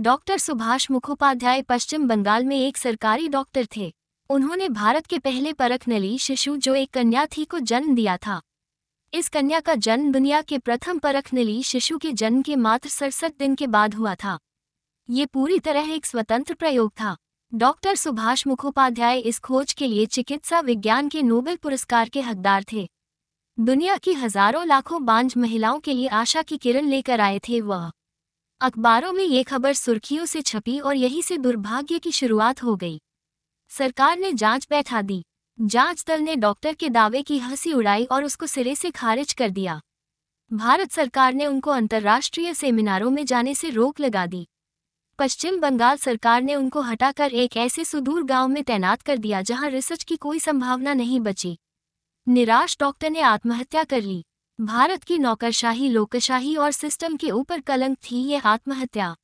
doctor Subhash Mukhopadhyay Paschim Bangal में एक सरकारी डॉक्टर थे उन्होंने भारत के पहले परखनली शिशु जो एक कन्या थी को जन्म दिया था इस कन्या का जन्म दुनिया के प्रथम परखनली शिशु के जन्म के मात्र सड़सठ दिन के बाद हुआ था ये पूरी तरह एक स्वतंत्र प्रयोग था डॉक्टर सुभाष मुखोपाध्याय इस खोज के लिए चिकित्सा विज्ञान के नोबेल पुरस्कार के हकदार थे दुनिया की हजारों लाखों बांझ महिलाओं के लिए आशा की किरण लेकर आए थे वह अखबारों में ये खबर सुर्खियों से छपी और यहीं से दुर्भाग्य की शुरुआत हो गई सरकार ने जांच बैठा दी जांच दल ने डॉक्टर के दावे की हंसी उड़ाई और उसको सिरे से खारिज कर दिया भारत सरकार ने उनको अंतर्राष्ट्रीय सेमिनारों में जाने से रोक लगा दी पश्चिम बंगाल सरकार ने उनको हटाकर एक ऐसे सुदूर गांव में तैनात कर दिया जहां रिसर्च की कोई संभावना नहीं बची निराश डॉक्टर ने आत्महत्या कर ली भारत की नौकरशाही लोकशाही और सिस्टम के ऊपर कलंक थी ये आत्महत्या